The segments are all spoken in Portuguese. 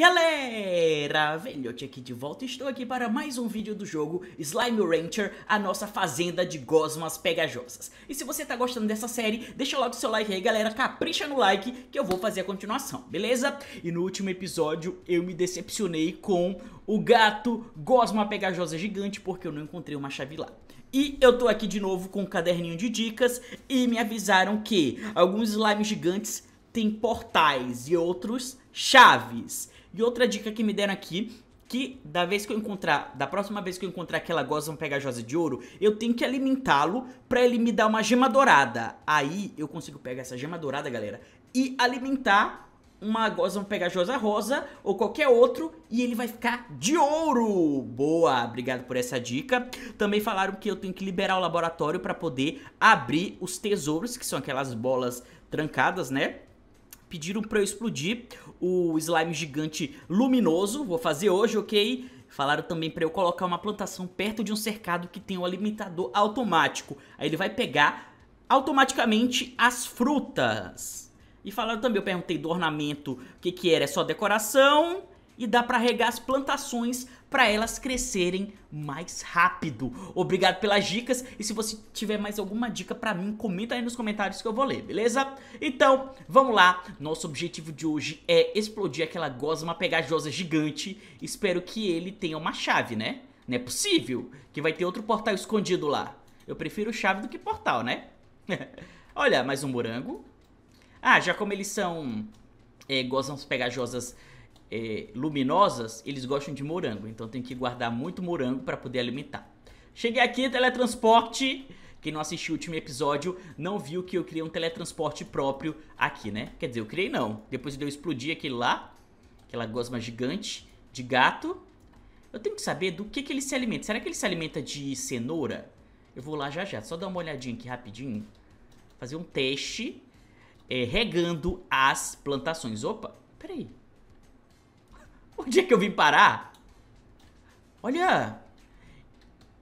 Galera, velhote aqui de volta, estou aqui para mais um vídeo do jogo Slime Rancher, a nossa fazenda de gosmas pegajosas. E se você está gostando dessa série, deixa logo seu like aí, galera, capricha no like que eu vou fazer a continuação, beleza? E no último episódio eu me decepcionei com o gato gosma pegajosa gigante porque eu não encontrei uma chave lá. E eu tô aqui de novo com um caderninho de dicas e me avisaram que alguns slimes gigantes têm portais e outros chaves. E outra dica que me deram aqui que da vez que eu encontrar, da próxima vez que eu encontrar aquela gosma pegajosa de ouro, eu tenho que alimentá-lo para ele me dar uma gema dourada. Aí eu consigo pegar essa gema dourada, galera, e alimentar uma gosma pegajosa rosa ou qualquer outro e ele vai ficar de ouro. Boa, obrigado por essa dica. Também falaram que eu tenho que liberar o laboratório para poder abrir os tesouros, que são aquelas bolas trancadas, né? pediram pra eu explodir o slime gigante luminoso. Vou fazer hoje, ok? Falaram também para eu colocar uma plantação perto de um cercado que tem um alimentador automático. Aí ele vai pegar automaticamente as frutas. E falaram também, eu perguntei do ornamento o que, que era, é só decoração e dá para regar as plantações para elas crescerem mais rápido. Obrigado pelas dicas e se você tiver mais alguma dica para mim, comenta aí nos comentários que eu vou ler, beleza? Então, vamos lá. Nosso objetivo de hoje é explodir aquela gosma pegajosa gigante. Espero que ele tenha uma chave, né? Não é possível que vai ter outro portal escondido lá. Eu prefiro chave do que portal, né? Olha, mais um morango. Ah, já como eles são é, gosmas pegajosas é, luminosas, eles gostam de morango. Então tem que guardar muito morango para poder alimentar. Cheguei aqui, teletransporte. Quem não assistiu o último episódio não viu que eu criei um teletransporte próprio aqui, né? Quer dizer, eu criei não. Depois de eu explodir aquele lá, aquela gosma gigante de gato, eu tenho que saber do que, que ele se alimenta. Será que ele se alimenta de cenoura? Eu vou lá já já, só dar uma olhadinha aqui rapidinho. Fazer um teste é, regando as plantações. Opa, peraí. Onde é que eu vim parar? Olha!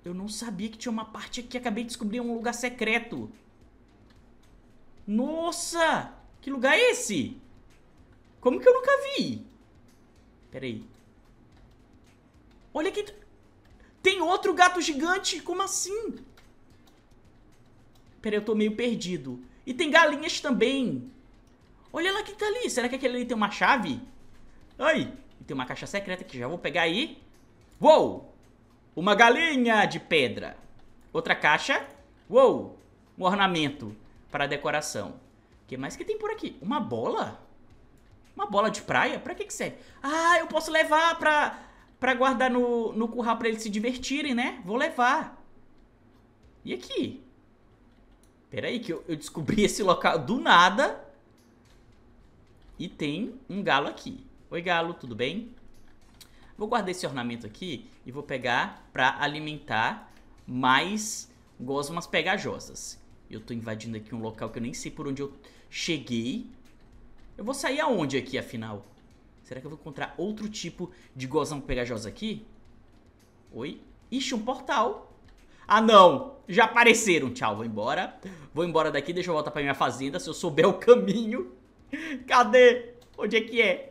Eu não sabia que tinha uma parte aqui. Acabei de descobrir um lugar secreto. Nossa! Que lugar é esse? Como que eu nunca vi? Pera aí. Olha que... Tem outro gato gigante! Como assim? Pera aí, eu tô meio perdido. E tem galinhas também. Olha lá que tá ali. Será que aquele ali tem uma chave? Ai! tem uma caixa secreta que já vou pegar aí. Uou! Uma galinha de pedra. Outra caixa. Uou! Um ornamento para decoração. O que mais que tem por aqui? Uma bola? Uma bola de praia? Pra que que serve? Ah, eu posso levar pra, pra guardar no, no curral pra eles se divertirem, né? Vou levar. E aqui? Pera aí que eu, eu descobri esse local do nada. E tem um galo aqui. Oi, galo, tudo bem? Vou guardar esse ornamento aqui e vou pegar para alimentar mais gosmas pegajosas. Eu tô invadindo aqui um local que eu nem sei por onde eu cheguei. Eu vou sair aonde aqui, afinal? Será que eu vou encontrar outro tipo de gosma pegajosa aqui? Oi? Ixi, um portal. Ah, não! Já apareceram. Tchau, vou embora. Vou embora daqui, deixa eu voltar pra minha fazenda se eu souber o caminho. Cadê? Onde é que é?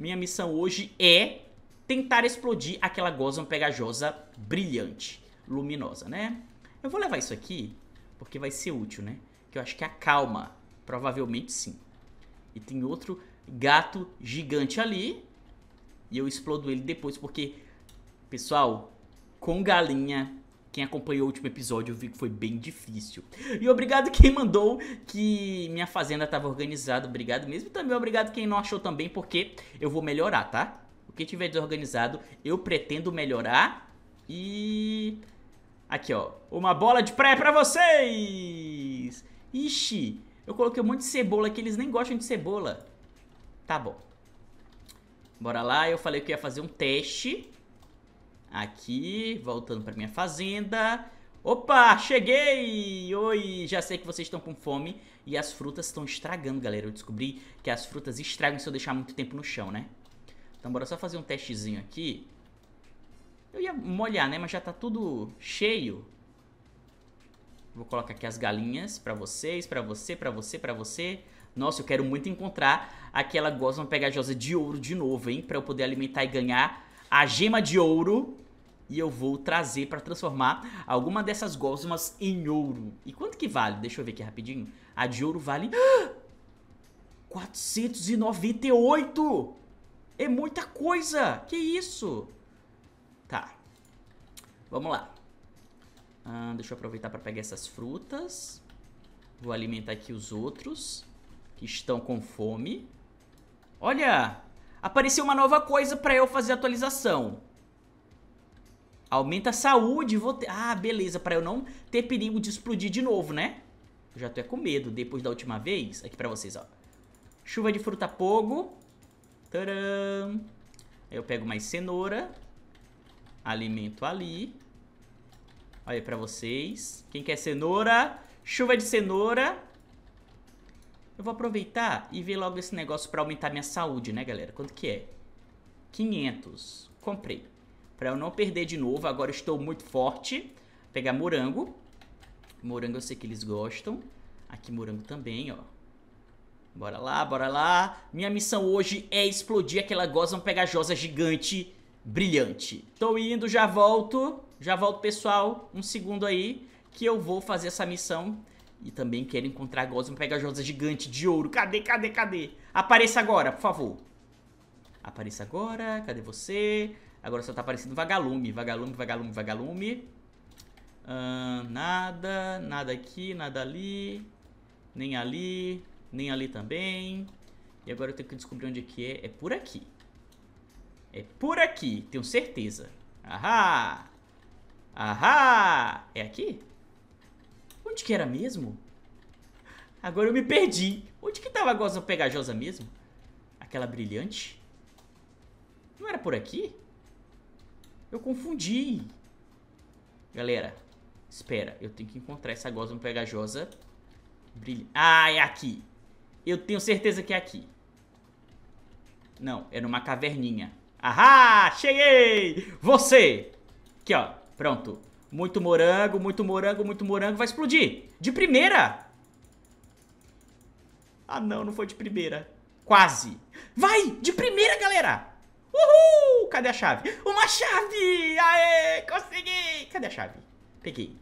Minha missão hoje é tentar explodir aquela gosma pegajosa brilhante, luminosa, né? Eu vou levar isso aqui porque vai ser útil, né? Que eu acho que acalma, provavelmente sim. E tem outro gato gigante ali e eu explodo ele depois porque, pessoal, com galinha quem acompanhou o último episódio viu que foi bem difícil. E obrigado quem mandou que minha fazenda tava organizada, obrigado mesmo. E também obrigado quem não achou também, porque eu vou melhorar, tá? O que tiver desorganizado, eu pretendo melhorar. E... Aqui, ó. Uma bola de pré pra vocês! Ixi, eu coloquei um monte de cebola que eles nem gostam de cebola. Tá bom. Bora lá, eu falei que ia fazer um teste Aqui, voltando pra minha fazenda. Opa, cheguei! Oi, já sei que vocês estão com fome e as frutas estão estragando, galera. Eu descobri que as frutas estragam se eu deixar muito tempo no chão, né? Então bora só fazer um testezinho aqui. Eu ia molhar, né? Mas já tá tudo cheio. Vou colocar aqui as galinhas pra vocês, pra você, pra você, pra você. Nossa, eu quero muito encontrar aquela gosma pegajosa de ouro de novo, hein? Pra eu poder alimentar e ganhar a gema de ouro e eu vou trazer para transformar alguma dessas gosmas em ouro. E quanto que vale? Deixa eu ver aqui rapidinho. A de ouro vale... 498! É muita coisa! Que isso? Tá. Vamos lá. Ah, deixa eu aproveitar para pegar essas frutas. Vou alimentar aqui os outros que estão com fome. Olha! apareceu uma nova coisa para eu fazer atualização. Aumenta a saúde, vou ter... Ah, beleza, para eu não ter perigo de explodir de novo, né? Eu já tô é com medo depois da última vez. Aqui para vocês, ó. Chuva de fruta pogo. Tcharam. Aí eu pego mais cenoura. Alimento ali. Olha aí pra vocês. Quem quer cenoura? Chuva de cenoura. Eu vou aproveitar e ver logo esse negócio para aumentar minha saúde, né, galera? Quanto que é? 500. Comprei. Para eu não perder de novo, agora estou muito forte. Vou pegar morango. Morango eu sei que eles gostam. Aqui morango também, ó. Bora lá, bora lá. Minha missão hoje é explodir aquela gosma pegajosa gigante brilhante. Tô indo, já volto. Já volto, pessoal. Um segundo aí que eu vou fazer essa missão e também quero encontrar a Gosma pegajosa gigante de ouro. Cadê, cadê, cadê? Apareça agora, por favor. Apareça agora. Cadê você? Agora só tá aparecendo vagalume. Vagalume, vagalume, vagalume. nada. Nada aqui, nada ali. Nem ali. Nem ali também. E agora eu tenho que descobrir onde é que é. É por aqui. É por aqui, tenho certeza. Ahá! Ahá! É aqui? Onde que era mesmo? Agora eu me perdi. Onde que tava a gosma pegajosa mesmo? Aquela brilhante? Não era por aqui? Eu confundi. Galera, espera. Eu tenho que encontrar essa gosma pegajosa. Brilha... Ah, é aqui. Eu tenho certeza que é aqui. Não, é numa caverninha. Ahá, cheguei! Você! Aqui, ó. Pronto. Muito morango, muito morango, muito morango. Vai explodir. De primeira. Ah, não, não foi de primeira. Quase. Vai, de primeira, galera. Uhul! Cadê a chave? Uma chave! Aê, consegui! Cadê a chave? Peguei.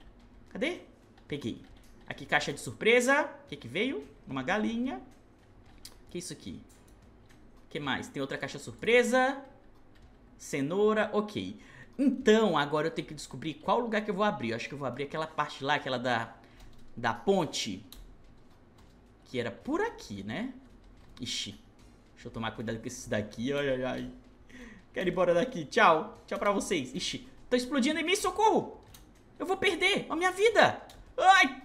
Cadê? Peguei. Aqui, caixa de surpresa. O que que veio? Uma galinha. O que é isso aqui? O que mais? Tem outra caixa surpresa. Cenoura, ok. Então, agora eu tenho que descobrir qual lugar que eu vou abrir. Eu acho que eu vou abrir aquela parte lá, aquela da, da ponte. Que era por aqui, né? Ixi. Deixa eu tomar cuidado com esses daqui. Ai, ai, ai. Quero ir embora daqui. Tchau. Tchau pra vocês. Ixi. Tô explodindo em mim. Socorro. Eu vou perder a minha vida. Ai.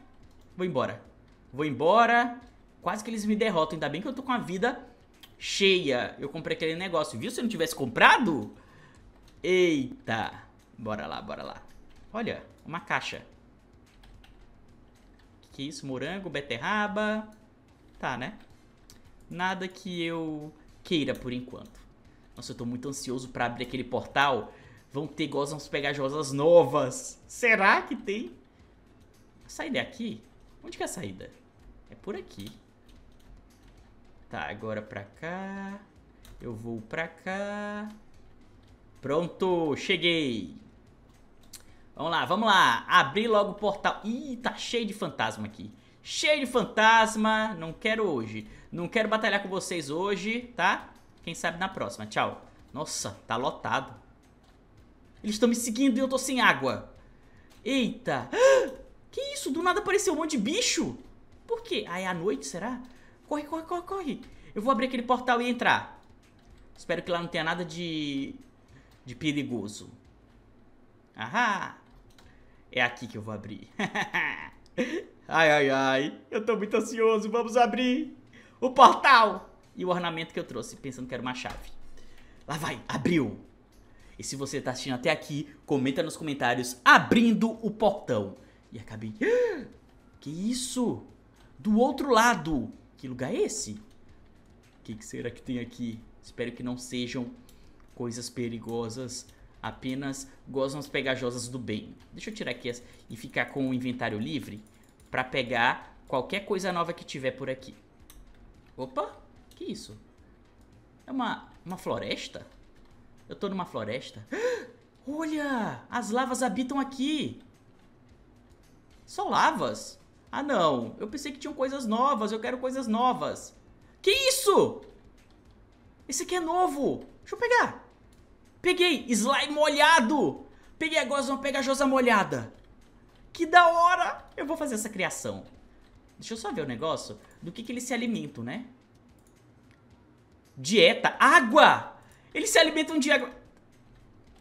Vou embora. Vou embora. Quase que eles me derrotam. Ainda bem que eu tô com a vida cheia. Eu comprei aquele negócio, viu? Se eu não tivesse comprado... Eita! Bora lá, bora lá. Olha, uma caixa. Que, que é isso? Morango, beterraba. Tá, né? Nada que eu queira por enquanto. Nossa, eu tô muito ansioso pra abrir aquele portal. Vão ter gozas pegajosas novas. Será que tem? A saída é aqui? Onde que é a saída? É por aqui. Tá, agora pra cá. Eu vou pra cá. Pronto, cheguei. Vamos lá, vamos lá. Abri logo o portal. Ih, tá cheio de fantasma aqui. Cheio de fantasma. Não quero hoje. Não quero batalhar com vocês hoje, tá? Quem sabe na próxima. Tchau. Nossa, tá lotado. Eles estão me seguindo e eu tô sem água. Eita. Que isso? Do nada apareceu um monte de bicho. Por quê? Ah, é à noite, será? Corre, corre, corre, corre. Eu vou abrir aquele portal e entrar. Espero que lá não tenha nada de de perigoso. Ahá! É aqui que eu vou abrir. ai, ai, ai. Eu tô muito ansioso. Vamos abrir o portal. E o ornamento que eu trouxe, pensando que era uma chave. Lá vai, abriu. E se você tá assistindo até aqui, comenta nos comentários abrindo o portão. E acabei... Que isso? Do outro lado. Que lugar é esse? O que, que será que tem aqui? Espero que não sejam coisas perigosas, apenas gosmas pegajosas do bem. Deixa eu tirar aqui as, e ficar com o inventário livre para pegar qualquer coisa nova que tiver por aqui. Opa, que isso? É uma, uma floresta? Eu tô numa floresta? Olha, as lavas habitam aqui. Só lavas? Ah não, eu pensei que tinham coisas novas, eu quero coisas novas. Que isso? Esse aqui é novo. Deixa eu pegar. Peguei slime molhado. Peguei a uma pegajosa molhada. Que da hora. Eu vou fazer essa criação. Deixa eu só ver o negócio. Do que, que eles se alimentam, né? Dieta. Água. Eles se alimentam de água.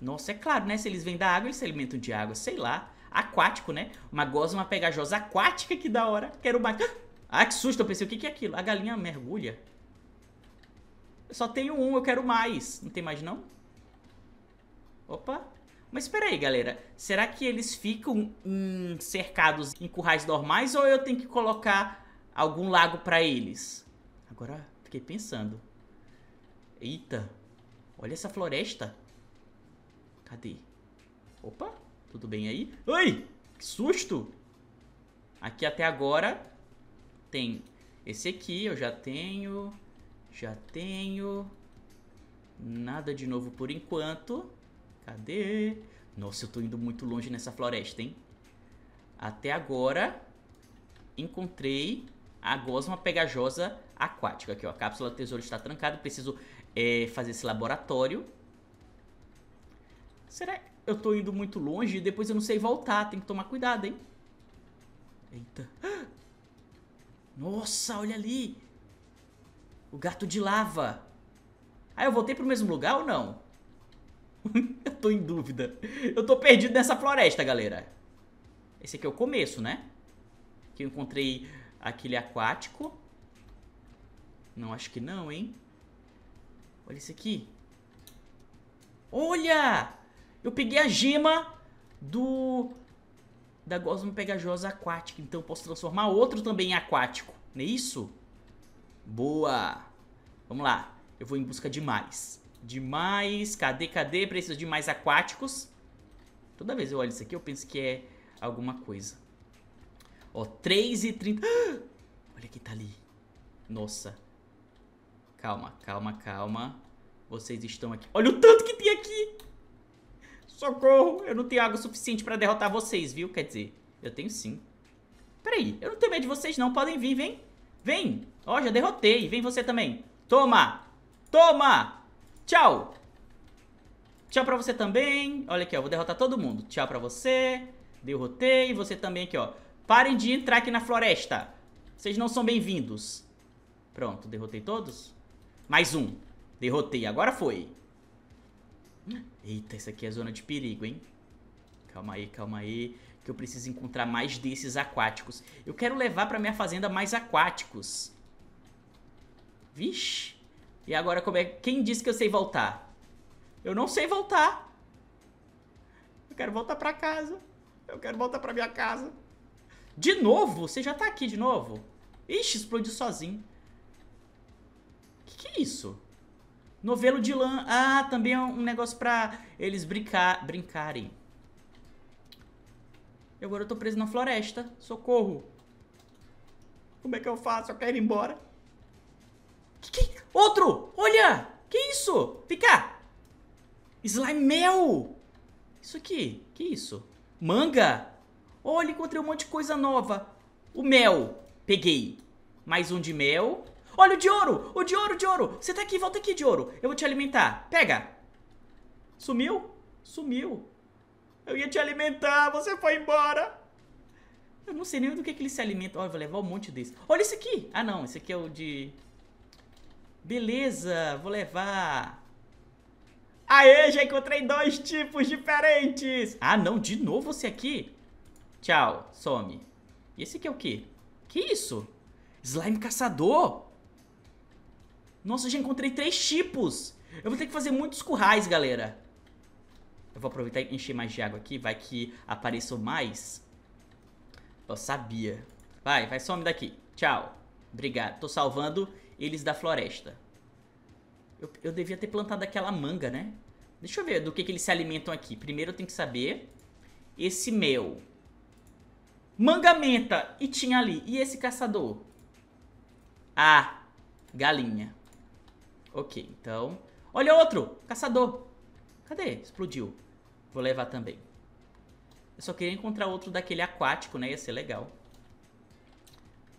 Nossa, é claro, né? Se eles vêm da água, eles se alimentam de água. Sei lá. Aquático, né? Uma gosma pegajosa aquática. Que da hora. Quero mais. Ah, que susto. Eu pensei, o que, que é aquilo? A galinha mergulha. Eu só tenho um. Eu quero mais. Não tem mais, Não. Opa! Mas espera aí, galera. Será que eles ficam hum, cercados em currais normais ou eu tenho que colocar algum lago pra eles? Agora fiquei pensando. Eita! Olha essa floresta. Cadê? Opa! Tudo bem aí? Oi! Que susto! Aqui até agora tem esse aqui, eu já tenho. Já tenho. Nada de novo por enquanto. Cadê? Nossa, eu tô indo muito longe nessa floresta, hein? Até agora, encontrei a gosma pegajosa aquática. Aqui, ó. A cápsula tesouro está trancada. Preciso é, fazer esse laboratório. Será que eu tô indo muito longe e depois eu não sei voltar? Tem que tomar cuidado, hein? Eita. Nossa, olha ali. O gato de lava. Ah, eu voltei pro mesmo lugar ou não? eu tô em dúvida. Eu tô perdido nessa floresta, galera. Esse aqui é o começo, né? Que eu encontrei aquele aquático. Não, acho que não, hein? Olha isso aqui. Olha! Eu peguei a gema do... Da gosma pegajosa aquática. Então eu posso transformar outro também em aquático. Não é isso? Boa! Vamos lá. Eu vou em busca de mais demais, Cadê, cadê? Preciso de mais aquáticos. Toda vez eu olho isso aqui, eu penso que é alguma coisa. Ó, 3 e 30... Olha que tá ali. Nossa. Calma, calma, calma. Vocês estão aqui. Olha o tanto que tem aqui! Socorro! Eu não tenho água suficiente pra derrotar vocês, viu? Quer dizer, eu tenho sim. Peraí, eu não tenho medo de vocês não. Podem vir, vem. Vem. Ó, já derrotei. Vem você também. Toma! Toma! Tchau! Tchau pra você também. Olha aqui, ó. Vou derrotar todo mundo. Tchau pra você. Derrotei. E você também aqui, ó. Parem de entrar aqui na floresta. Vocês não são bem-vindos. Pronto, derrotei todos. Mais um. Derrotei. Agora foi. Eita, isso aqui é zona de perigo, hein? Calma aí, calma aí. Que eu preciso encontrar mais desses aquáticos. Eu quero levar pra minha fazenda mais aquáticos. Vixe. E agora como é... Quem disse que eu sei voltar? Eu não sei voltar. Eu quero voltar pra casa. Eu quero voltar pra minha casa. De novo? Você já tá aqui de novo? Ixi, explodiu sozinho. Que que é isso? Novelo de lã. Ah, também é um negócio pra eles brincar, brincarem. E agora eu tô preso na floresta. Socorro. Como é que eu faço? Eu quero ir embora. Que, que, Outro! Olha! Que isso? Vem cá! Slime mel! Isso aqui? Que isso? Manga? Olha, encontrei um monte de coisa nova. O mel. Peguei. Mais um de mel. Olha o de ouro! O de ouro, de ouro! Você tá aqui, volta aqui, de ouro. Eu vou te alimentar. Pega! Sumiu? Sumiu. Eu ia te alimentar, você foi embora. Eu não sei nem do que, que ele se alimenta. Olha, eu vou levar um monte desse. Olha esse aqui. Ah, não. Esse aqui é o de... Beleza, vou levar. Aê, já encontrei dois tipos diferentes. Ah, não, de novo você aqui? Tchau, some. E esse aqui é o quê? Que isso? Slime caçador? Nossa, já encontrei três tipos. Eu vou ter que fazer muitos currais, galera. Eu vou aproveitar e encher mais de água aqui, vai que apareçam mais. Eu sabia. Vai, vai, some daqui. Tchau. Obrigado. Tô salvando eles da floresta. Eu, eu devia ter plantado aquela manga, né? Deixa eu ver do que, que eles se alimentam aqui. Primeiro eu tenho que saber. Esse mel. Mangamenta! E tinha ali. E esse caçador? Ah, galinha. Ok, então... Olha outro! Caçador! Cadê? Explodiu. Vou levar também. Eu só queria encontrar outro daquele aquático, né? Ia ser legal.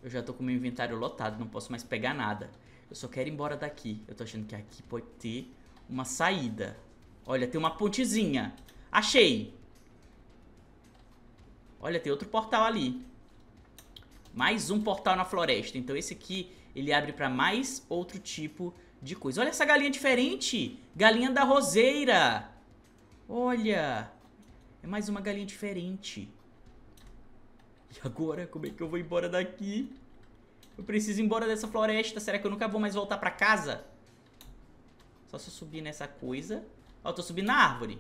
Eu já tô com meu inventário lotado, não posso mais pegar nada. Eu só quero ir embora daqui. Eu tô achando que aqui pode ter uma saída. Olha, tem uma pontezinha. Achei! Olha, tem outro portal ali. Mais um portal na floresta. Então esse aqui, ele abre pra mais outro tipo de coisa. Olha essa galinha diferente! Galinha da roseira! Olha! É mais uma galinha diferente. E agora? Como é que eu vou embora daqui? Eu preciso ir embora dessa floresta. Será que eu nunca vou mais voltar pra casa? Só se eu subir nessa coisa. Ó, eu tô subindo na árvore.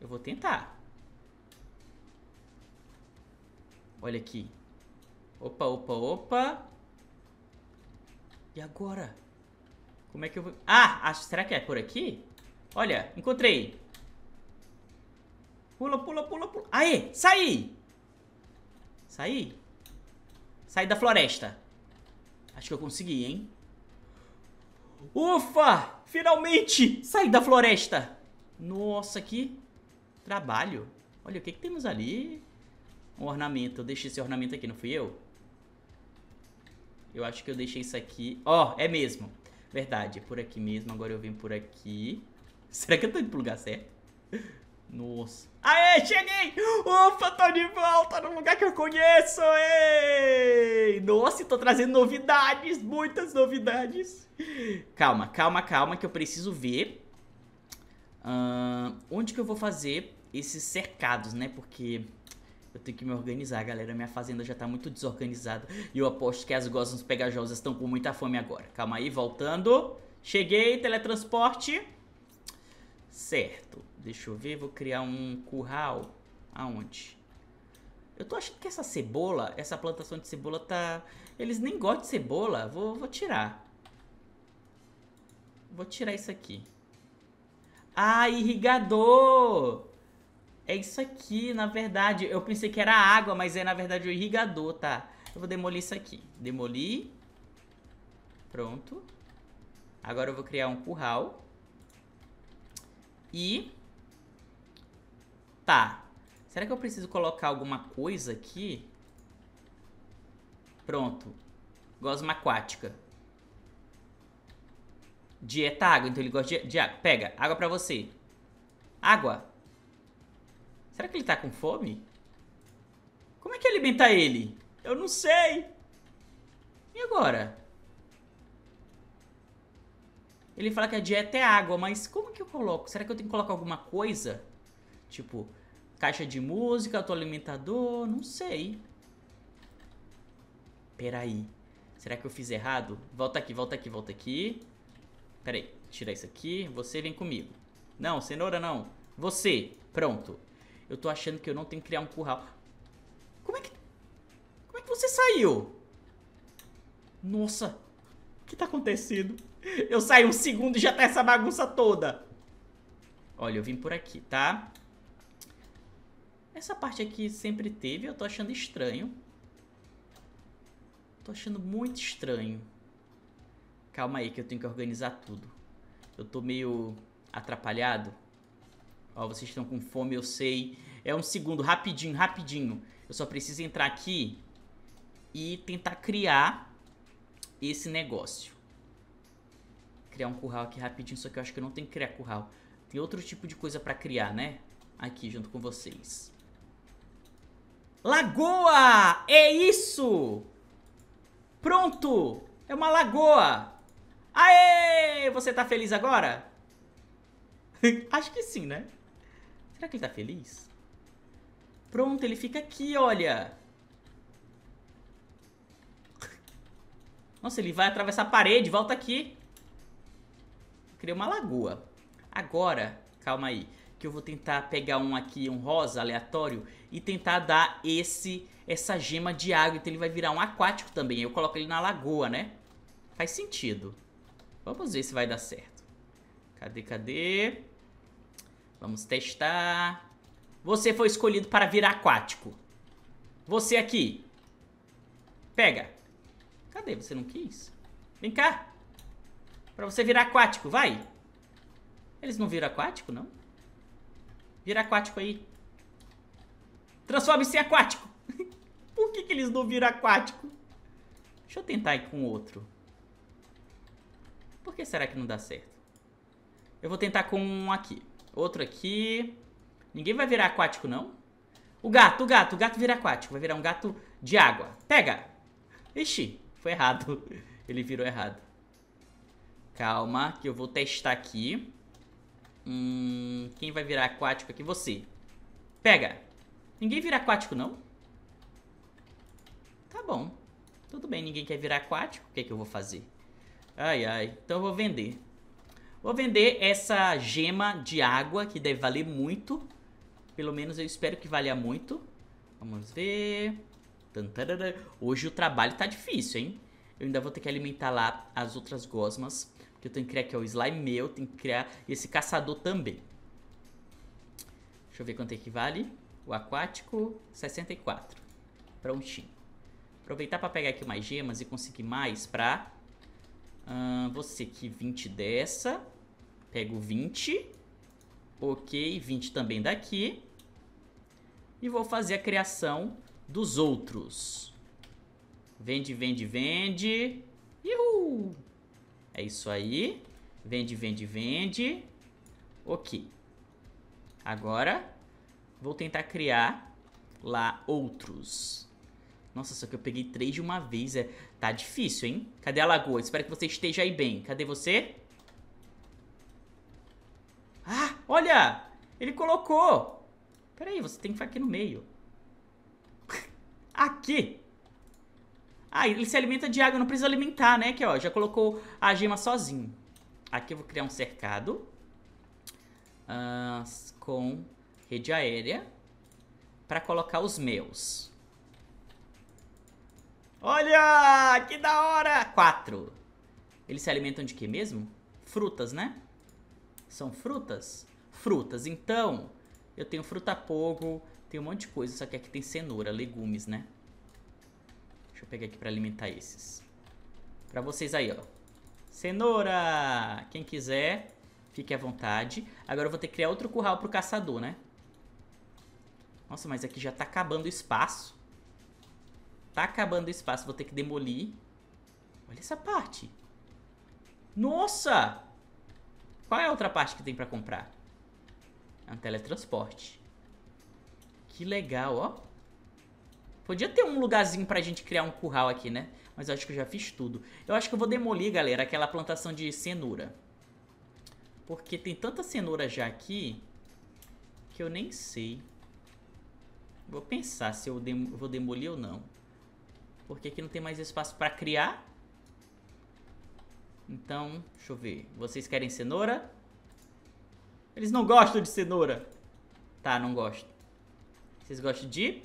Eu vou tentar. Olha aqui. Opa, opa, opa. E agora? Como é que eu vou... Ah, acho... será que é por aqui? Olha, encontrei. Pula, pula, pula, pula. Aê, saí! Saí. Saí da floresta. Acho que eu consegui, hein? Ufa! Finalmente! Saí da floresta! Nossa, que trabalho. Olha, o que, que temos ali? Um ornamento. Eu deixei esse ornamento aqui, não fui eu? Eu acho que eu deixei isso aqui. Ó, oh, é mesmo. Verdade, é por aqui mesmo. Agora eu venho por aqui. Será que eu tô indo pro lugar certo? Nossa. Aê, cheguei! Ufa, tô de volta no lugar que eu conheço! Ei! Nossa, tô trazendo novidades, muitas novidades. Calma, calma, calma, que eu preciso ver uh, onde que eu vou fazer esses cercados, né? Porque eu tenho que me organizar, galera. Minha fazenda já tá muito desorganizada. E eu aposto que as gosmas pegajosas estão com muita fome agora. Calma aí, voltando. Cheguei, teletransporte. Certo. Deixa eu ver, vou criar um curral. Aonde? Eu tô achando que essa cebola, essa plantação de cebola tá... Eles nem gostam de cebola. Vou, vou tirar. Vou tirar isso aqui. Ah, irrigador! É isso aqui, na verdade. Eu pensei que era água, mas é na verdade o irrigador, tá? Eu vou demolir isso aqui. Demoli. Pronto. Agora eu vou criar um curral. E Tá. Será que eu preciso colocar alguma coisa aqui? Pronto. Gosma aquática. Dieta água, então ele gosta de, de água. Pega, água pra você. Água. Será que ele tá com fome? Como é que alimenta ele? Eu não sei. E agora? Ele fala que a dieta é água, mas como que eu coloco? Será que eu tenho que colocar alguma coisa? Tipo, caixa de música, teu alimentador, não sei. Peraí. Será que eu fiz errado? Volta aqui, volta aqui, volta aqui. Peraí, tira isso aqui. Você vem comigo. Não, cenoura não. Você. Pronto. Eu tô achando que eu não tenho que criar um curral. Como é que... Como é que você saiu? Nossa. O que tá acontecendo? Eu saí um segundo e já tá essa bagunça toda. Olha, eu vim por aqui, tá? Tá? Essa parte aqui sempre teve, eu tô achando estranho. Tô achando muito estranho. Calma aí que eu tenho que organizar tudo. Eu tô meio atrapalhado. Ó, vocês estão com fome, eu sei. É um segundo, rapidinho, rapidinho. Eu só preciso entrar aqui e tentar criar esse negócio. Criar um curral aqui rapidinho, só que eu acho que eu não tenho que criar curral. Tem outro tipo de coisa pra criar, né? Aqui junto com vocês. Lagoa! É isso! Pronto! É uma lagoa! Aê! Você tá feliz agora? Acho que sim, né? Será que ele tá feliz? Pronto, ele fica aqui, olha. Nossa, ele vai atravessar a parede, volta aqui. Criei uma lagoa. Agora, calma aí que eu vou tentar pegar um aqui, um rosa aleatório, e tentar dar esse essa gema de água. Então ele vai virar um aquático também. Eu coloco ele na lagoa, né? Faz sentido. Vamos ver se vai dar certo. Cadê, cadê? Vamos testar. Você foi escolhido para virar aquático. Você aqui. Pega. Cadê? Você não quis? Vem cá. Pra você virar aquático, vai. Eles não viram aquático, não? Vira aquático aí. Transforme-se em aquático. Por que, que eles não viram aquático? Deixa eu tentar ir com outro. Por que será que não dá certo? Eu vou tentar com um aqui. Outro aqui. Ninguém vai virar aquático, não? O gato, o gato. O gato vira aquático. Vai virar um gato de água. Pega! Ixi, foi errado. Ele virou errado. Calma, que eu vou testar aqui. Hum, quem vai virar aquático aqui? Você. Pega. Ninguém vira aquático, não? Tá bom. Tudo bem, ninguém quer virar aquático. O que, é que eu vou fazer? Ai, ai. Então eu vou vender. Vou vender essa gema de água, que deve valer muito. Pelo menos eu espero que valha muito. Vamos ver. Hoje o trabalho tá difícil, hein? Eu ainda vou ter que alimentar lá as outras gosmas que eu tenho que criar aqui, o slime meu, tenho que criar esse caçador também. Deixa eu ver quanto é que vale. O aquático, 64. Prontinho. Aproveitar para pegar aqui mais gemas e conseguir mais pra... você que 20 dessa. Pego 20. Ok, 20 também daqui. E vou fazer a criação dos outros. Vende, vende, vende. Uhul! É isso aí. Vende, vende, vende. Ok. Agora, vou tentar criar lá outros. Nossa, só que eu peguei três de uma vez. É... Tá difícil, hein? Cadê a lagoa? Espero que você esteja aí bem. Cadê você? Ah, olha! Ele colocou! Pera aí, você tem que ficar aqui no meio. aqui! Ah, ele se alimenta de água, não precisa alimentar, né? Aqui, ó, já colocou a gema sozinho. Aqui eu vou criar um cercado. Uh, com rede aérea. para colocar os meus. Olha! Que da hora! Quatro. Eles se alimentam de que mesmo? Frutas, né? São frutas? Frutas. Então, eu tenho fruta pogo, tenho um monte de coisa. Só que aqui tem cenoura, legumes, né? Deixa eu pegar aqui para alimentar esses. Para vocês aí, ó. Cenoura! Quem quiser, fique à vontade. Agora eu vou ter que criar outro curral pro caçador, né? Nossa, mas aqui já tá acabando o espaço. Tá acabando o espaço, vou ter que demolir. Olha essa parte. Nossa! Qual é a outra parte que tem pra comprar? É um teletransporte. Que legal, ó. Podia ter um lugarzinho pra gente criar um curral aqui, né? Mas eu acho que eu já fiz tudo. Eu acho que eu vou demolir, galera, aquela plantação de cenoura. Porque tem tanta cenoura já aqui que eu nem sei. Vou pensar se eu dem vou demolir ou não. Porque aqui não tem mais espaço pra criar. Então, deixa eu ver. Vocês querem cenoura? Eles não gostam de cenoura. Tá, não gosto. Vocês gostam de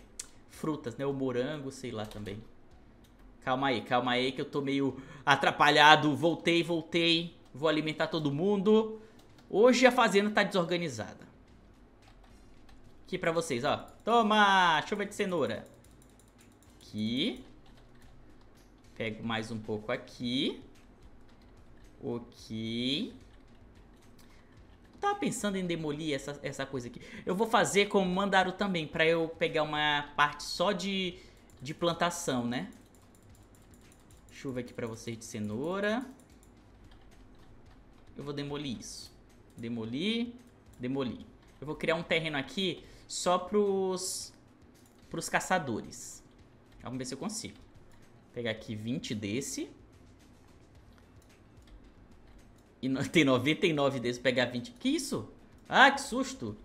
frutas, né? O morango, sei lá também. Calma aí, calma aí que eu tô meio atrapalhado. Voltei, voltei. Vou alimentar todo mundo. Hoje a fazenda tá desorganizada. Aqui pra vocês, ó. Toma! Chuva de cenoura. Aqui. Pego mais um pouco aqui. Ok tava pensando em demolir essa, essa coisa aqui. Eu vou fazer como mandaram também, pra eu pegar uma parte só de, de plantação, né? Chuva aqui pra vocês de cenoura. Eu vou demolir isso. Demolir, demolir. Eu vou criar um terreno aqui só pros, pros caçadores. Vamos ver se eu consigo. Vou pegar aqui 20 desse. E tem 99 desse pegar 20. Que isso? Ah, que susto.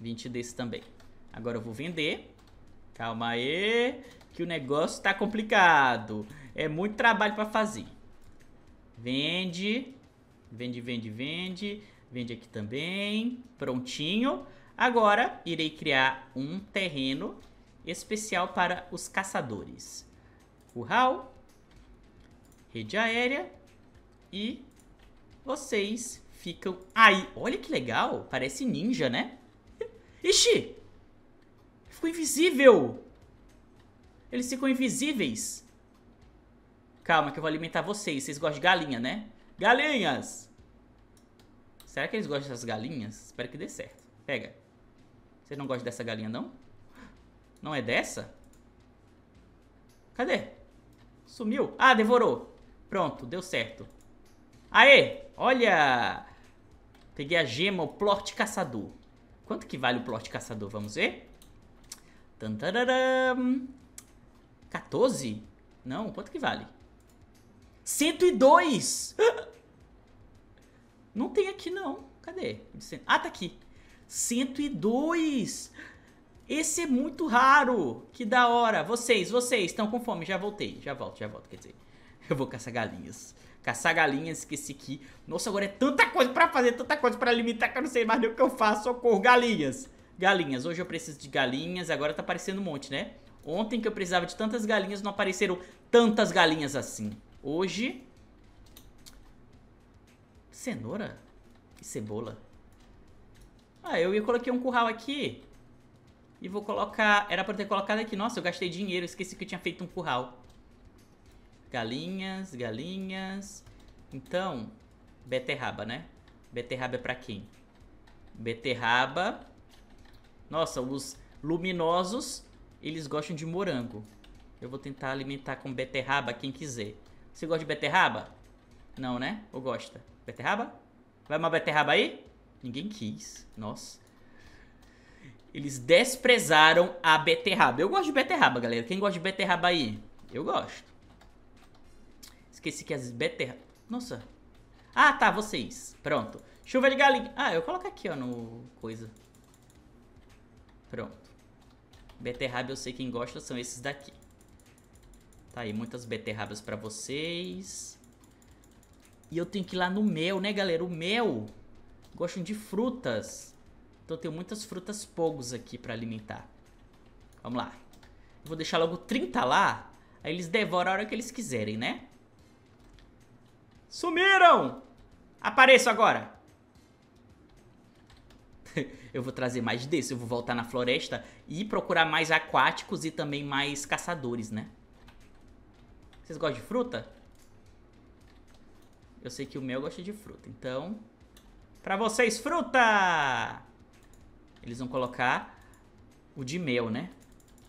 20 desse também. Agora eu vou vender. Calma aí, que o negócio tá complicado. É muito trabalho pra fazer. Vende. Vende, vende, vende. Vende aqui também. Prontinho. Agora, irei criar um terreno especial para os caçadores. Curral. Rede aérea. E vocês ficam aí. Olha que legal. Parece ninja, né? Ixi! Ficou invisível! Eles ficam invisíveis. Calma que eu vou alimentar vocês. Vocês gostam de galinha, né? Galinhas! Será que eles gostam dessas galinhas? Espero que dê certo. Pega. Você não gosta dessa galinha, não? Não é dessa? Cadê? Sumiu. Ah, devorou. Pronto, deu certo. Aê, olha! Peguei a gema, o plot caçador. Quanto que vale o plot caçador? Vamos ver? 14? Não, quanto que vale? 102! Não tem aqui não. Cadê? Ah, tá aqui. 102! Esse é muito raro. Que da hora. Vocês, vocês estão com fome. Já voltei. Já volto, já volto. Quer dizer, eu vou caçar galinhas. Caçar galinhas, esqueci que... Nossa, agora é tanta coisa pra fazer, tanta coisa pra limitar que eu não sei mais nem o que eu faço. Socorro, galinhas. Galinhas, hoje eu preciso de galinhas, agora tá aparecendo um monte, né? Ontem que eu precisava de tantas galinhas, não apareceram tantas galinhas assim. Hoje... Cenoura? E cebola? Ah, eu ia coloquei um curral aqui. E vou colocar... Era pra eu ter colocado aqui. Nossa, eu gastei dinheiro, esqueci que eu tinha feito um curral galinhas, galinhas. Então, beterraba, né? Beterraba é pra quem? Beterraba. Nossa, os luminosos, eles gostam de morango. Eu vou tentar alimentar com beterraba quem quiser. Você gosta de beterraba? Não, né? Ou gosta? Beterraba? Vai uma beterraba aí? Ninguém quis. Nossa. Eles desprezaram a beterraba. Eu gosto de beterraba, galera. Quem gosta de beterraba aí? Eu gosto. Esqueci que as beterra... Nossa. Ah, tá, vocês. Pronto. Chuva de galinha. Ah, eu coloco aqui, ó, no... Coisa. Pronto. Beterraba, eu sei quem gosta, são esses daqui. Tá aí, muitas beterrabas pra vocês. E eu tenho que ir lá no mel, né, galera? O mel... Gostam de frutas. Então eu tenho muitas frutas pogos aqui pra alimentar. Vamos lá. vou deixar logo 30 lá. Aí eles devoram a hora que eles quiserem, né? Sumiram! Apareço agora! eu vou trazer mais desse, eu vou voltar na floresta e procurar mais aquáticos e também mais caçadores, né? Vocês gostam de fruta? Eu sei que o meu gosta de fruta, então... Pra vocês, fruta! Eles vão colocar o de mel, né?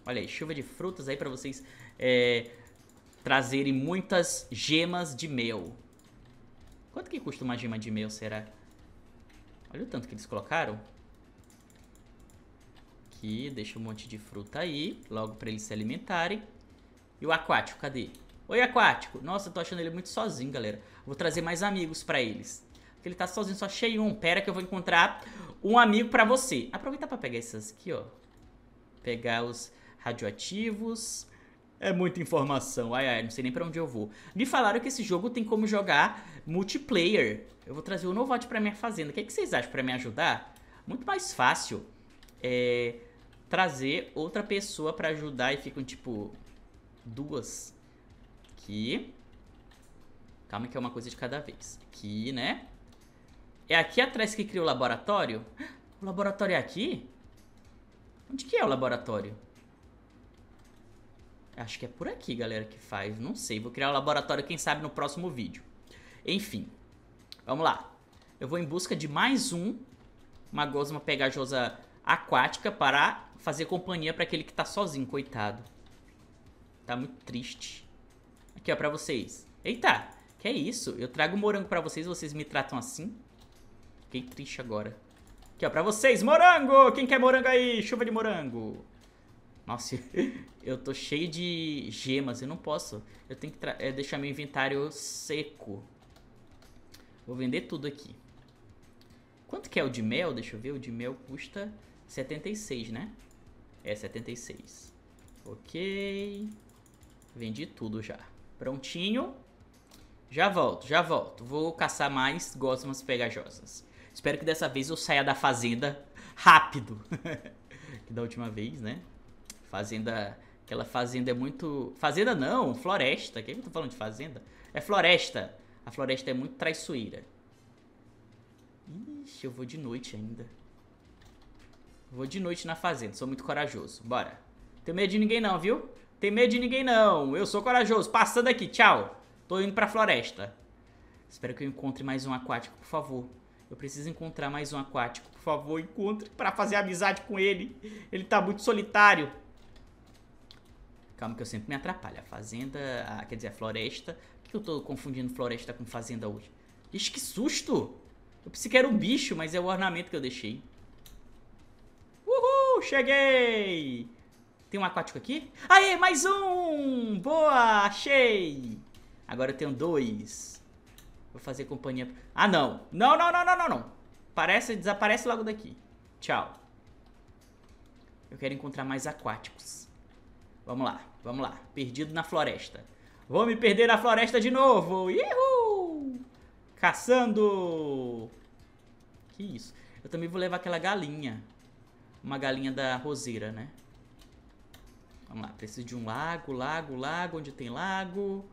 Olha aí, chuva de frutas aí pra vocês é, trazerem muitas gemas de mel. Quanto que custa uma gema de mel? será? Olha o tanto que eles colocaram. Aqui, deixa um monte de fruta aí, logo pra eles se alimentarem. E o aquático, cadê? Oi, aquático. Nossa, eu tô achando ele muito sozinho, galera. Vou trazer mais amigos pra eles. Porque ele tá sozinho, só achei um. Pera que eu vou encontrar um amigo pra você. Aproveitar pra pegar essas aqui, ó. Pegar os radioativos. É muita informação. Ai, ai, não sei nem para onde eu vou. Me falaram que esse jogo tem como jogar multiplayer. Eu vou trazer o Novote para minha fazenda. O que, é que vocês acham para me ajudar? Muito mais fácil é, trazer outra pessoa para ajudar e ficam, tipo, duas. Aqui. Calma que é uma coisa de cada vez. Aqui, né? É aqui atrás que cria o laboratório? O laboratório é aqui? Onde que é o laboratório? Acho que é por aqui, galera, que faz. Não sei. Vou criar o um laboratório, quem sabe, no próximo vídeo. Enfim. Vamos lá. Eu vou em busca de mais um. Uma gosma pegajosa aquática para fazer companhia para aquele que tá sozinho, coitado. Tá muito triste. Aqui, ó, pra vocês. Eita, que é isso? Eu trago morango pra vocês, vocês me tratam assim? Fiquei triste agora. Aqui, ó, pra vocês, morango! Quem quer morango aí? Chuva de morango. Nossa, eu tô cheio de gemas, eu não posso. Eu tenho que é, deixar meu inventário seco. Vou vender tudo aqui. Quanto que é o de mel? Deixa eu ver, o de mel custa 76, né? É, 76. Ok. Vendi tudo já. Prontinho. Já volto, já volto. Vou caçar mais gosmas pegajosas. Espero que dessa vez eu saia da fazenda rápido. que da última vez, né? Fazenda. Aquela fazenda é muito. Fazenda não, floresta. Quem que falando de fazenda? É floresta. A floresta é muito traiçoeira. Ixi, eu vou de noite ainda. Vou de noite na fazenda, sou muito corajoso. Bora. Tem medo de ninguém não, viu? Tem medo de ninguém não. Eu sou corajoso. Passando aqui, tchau. Tô indo pra floresta. Espero que eu encontre mais um aquático, por favor. Eu preciso encontrar mais um aquático, por favor, encontre para fazer amizade com ele. Ele tá muito solitário. Calma que eu sempre me atrapalho. A fazenda, a, quer dizer, a floresta. Por que eu tô confundindo floresta com fazenda hoje? Ixi, que susto! Eu pensei que era um bicho, mas é o ornamento que eu deixei. Uhul, cheguei! Tem um aquático aqui? Aê, mais um! Boa, achei! Agora eu tenho dois. Vou fazer companhia... Ah, não! Não, não, não, não, não, não! Parece, desaparece logo daqui. Tchau. Eu quero encontrar mais aquáticos. Vamos lá. Vamos lá. Perdido na floresta. Vou me perder na floresta de novo. Ihu! Caçando. Que isso. Eu também vou levar aquela galinha. Uma galinha da roseira, né? Vamos lá. Preciso de um lago, lago, lago. Onde tem lago?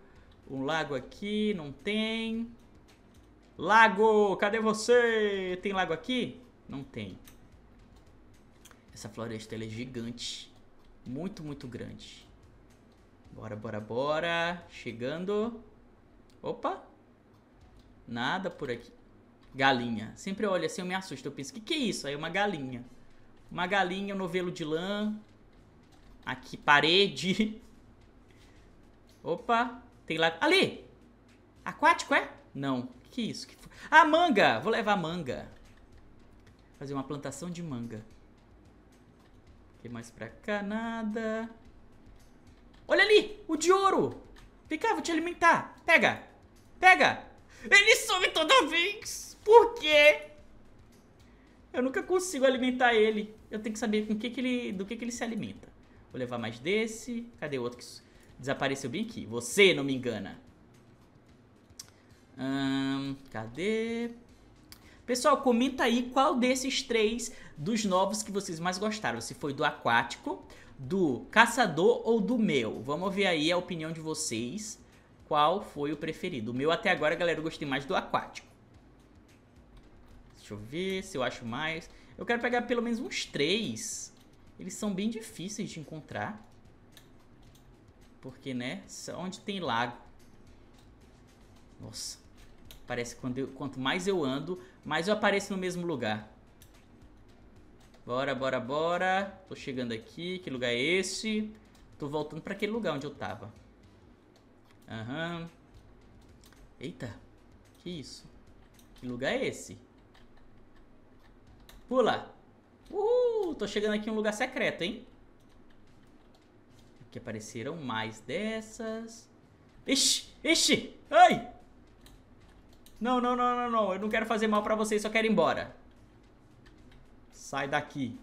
Um lago aqui. Não tem. Lago! Cadê você? Tem lago aqui? Não tem. Essa floresta é gigante. Muito, muito grande. Bora, bora, bora. Chegando. Opa. Nada por aqui. Galinha. Sempre olha assim, eu me assusto. Eu penso, o que, que é isso? Aí uma galinha. Uma galinha, um novelo de lã. Aqui, parede. Opa. Tem lá... Ali! Aquático, é? Não. Que é isso? Que... Ah, manga! Vou levar manga. Fazer uma plantação de manga. O que mais pra cá? Nada. Olha ali, o de ouro. Vem cá, vou te alimentar. Pega, pega. Ele some toda vez. Por quê? Eu nunca consigo alimentar ele. Eu tenho que saber com que que ele, do que, que ele se alimenta. Vou levar mais desse. Cadê o outro que desapareceu bem aqui? Você não me engana. Hum, cadê? Pessoal, comenta aí qual desses três dos novos que vocês mais gostaram. Se foi do aquático, do caçador ou do meu? Vamos ver aí a opinião de vocês. Qual foi o preferido? O meu até agora, galera, eu gostei mais do aquático. Deixa eu ver se eu acho mais. Eu quero pegar pelo menos uns três. Eles são bem difíceis de encontrar. Porque, né? Onde tem lago. Nossa. Parece que quando eu, quanto mais eu ando, mais eu apareço no mesmo lugar. Bora, bora, bora. Tô chegando aqui. Que lugar é esse? Tô voltando pra aquele lugar onde eu tava. Aham. Uhum. Eita. Que isso? Que lugar é esse? Pula. Uhul. Tô chegando aqui em um lugar secreto, hein? Aqui apareceram mais dessas. Ixi, ixi. Ai. Não, não, não, não, não. Eu não quero fazer mal pra vocês. Só quero ir embora. Sai daqui.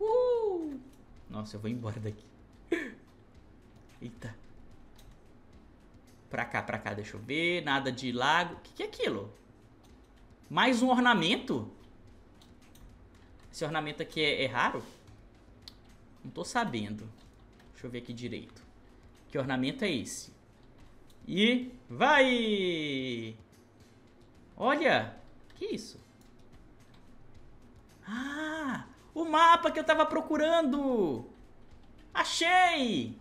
Uh! Nossa, eu vou embora daqui. Eita. Pra cá, pra cá, deixa eu ver. Nada de lago. O que, que é aquilo? Mais um ornamento? Esse ornamento aqui é, é raro? Não tô sabendo. Deixa eu ver aqui direito. Que ornamento é esse? E vai! Olha! Que isso? Ah, o mapa que eu tava procurando! Achei!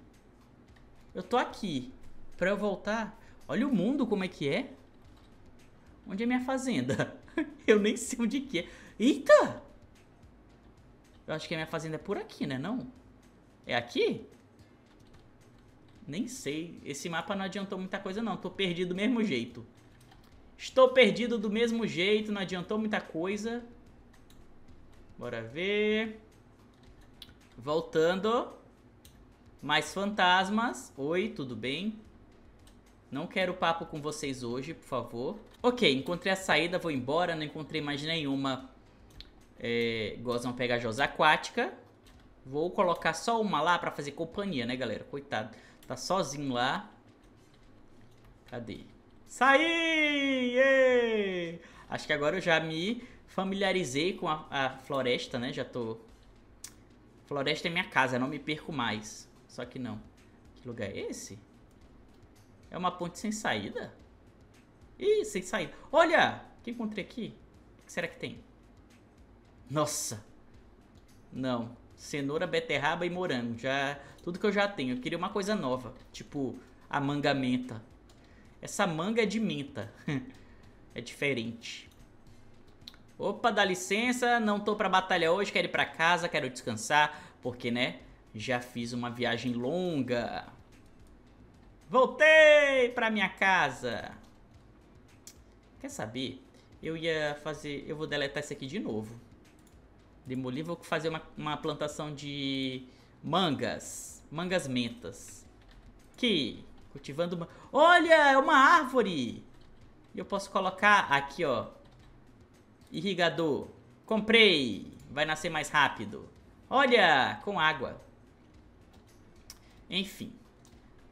Eu tô aqui. Pra eu voltar... Olha o mundo como é que é. Onde é minha fazenda? eu nem sei onde que é. Eita! Eu acho que a minha fazenda é por aqui, né? Não? É aqui? Nem sei. Esse mapa não adiantou muita coisa, não. Tô perdido do mesmo jeito. Estou perdido do mesmo jeito. Não adiantou muita coisa. Bora ver. Voltando. Mais fantasmas. Oi, tudo bem? Não quero papo com vocês hoje, por favor. Ok, encontrei a saída, vou embora. Não encontrei mais nenhuma é, gozão pegajosa aquática. Vou colocar só uma lá pra fazer companhia, né, galera? Coitado. Tá sozinho lá. Cadê? Saí! Yeah! Acho que agora eu já me familiarizei com a, a floresta, né? Já tô. Floresta é minha casa, não me perco mais. Só que não. Que lugar é esse? É uma ponte sem saída? Ih, sem saída. Olha! O que encontrei aqui? O que será que tem? Nossa! Não. Cenoura, beterraba e morango. Já, tudo que eu já tenho. Eu queria uma coisa nova. Tipo, a manga menta. Essa manga é de menta. é diferente. Opa, dá licença, não tô pra batalha hoje, quero ir pra casa, quero descansar, porque, né, já fiz uma viagem longa. Voltei pra minha casa. Quer saber? Eu ia fazer... Eu vou deletar isso aqui de novo. Demolir, vou fazer uma, uma plantação de mangas. Mangas mentas. Que cultivando... Olha, é uma árvore! E eu posso colocar aqui, ó Irrigador. Comprei. Vai nascer mais rápido. Olha, com água. Enfim.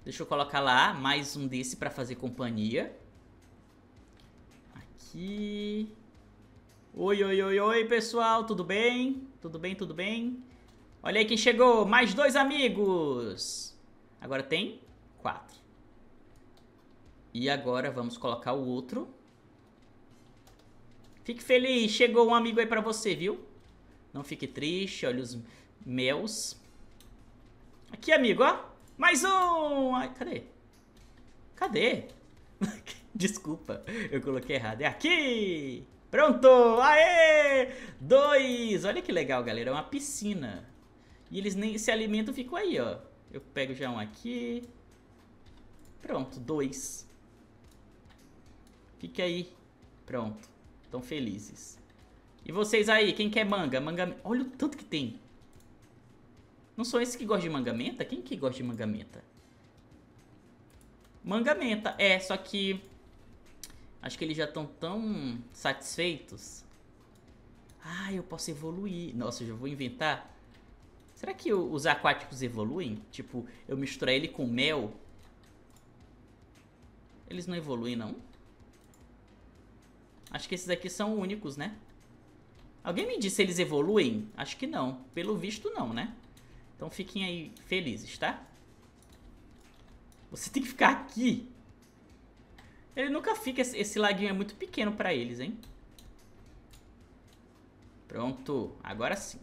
Deixa eu colocar lá mais um desse para fazer companhia. Aqui. Oi, oi, oi, oi, pessoal. Tudo bem? Tudo bem, tudo bem? Olha aí quem chegou. Mais dois amigos. Agora tem quatro. E agora vamos colocar o outro. Fique feliz, chegou um amigo aí pra você, viu? Não fique triste, olha os meus. Aqui, amigo, ó. Mais um! Ai, cadê? Cadê? Desculpa, eu coloquei errado. É aqui! Pronto! Aê! Dois! Olha que legal, galera. É uma piscina. E eles nem se alimentam, ficam aí, ó. Eu pego já um aqui. Pronto, dois. Fica aí. Pronto. Estão felizes. E vocês aí, quem quer manga? Manga... Olha o tanto que tem. Não são esses que gostam de mangamenta? Quem que gosta de mangamenta? Mangamenta, É, só que... Acho que eles já estão tão satisfeitos. Ah, eu posso evoluir. Nossa, eu já vou inventar. Será que os aquáticos evoluem? Tipo, eu misturar ele com mel? Eles não evoluem, não? Acho que esses aqui são únicos, né? Alguém me disse se eles evoluem? Acho que não. Pelo visto, não, né? Então fiquem aí felizes, tá? Você tem que ficar aqui. Ele nunca fica... Esse laguinho é muito pequeno pra eles, hein? Pronto. Agora sim.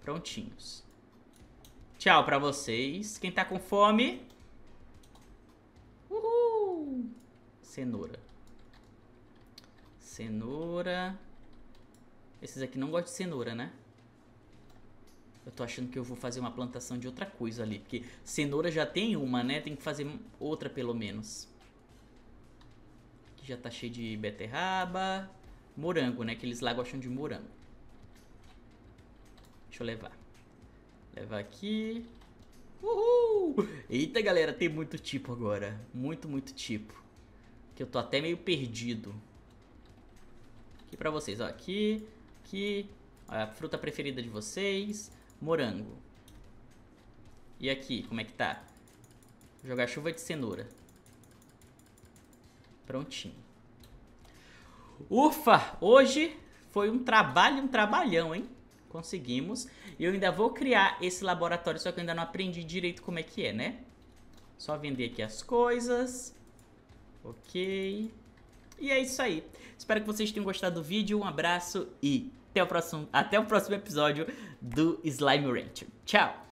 Prontinhos. Tchau pra vocês. Quem tá com fome... Uhul! Cenoura. Cenoura. Esses aqui não gostam de cenoura, né? Eu tô achando que eu vou fazer uma plantação de outra coisa ali. Porque cenoura já tem uma, né? Tem que fazer outra pelo menos. Aqui já tá cheio de beterraba. Morango, né? Que eles lá gostam de morango. Deixa eu levar. Levar aqui. Uhul! Eita, galera, tem muito tipo agora. Muito, muito tipo. Que eu tô até meio perdido aqui pra vocês, ó, aqui, aqui, é a fruta preferida de vocês, morango. E aqui, como é que tá? Vou jogar chuva de cenoura. Prontinho. Ufa! Hoje foi um trabalho, um trabalhão, hein? Conseguimos. E eu ainda vou criar esse laboratório, só que eu ainda não aprendi direito como é que é, né? Só vender aqui as coisas. Ok. E é isso aí. Espero que vocês tenham gostado do vídeo. Um abraço e até o próximo, até o próximo episódio do Slime Rancher. Tchau!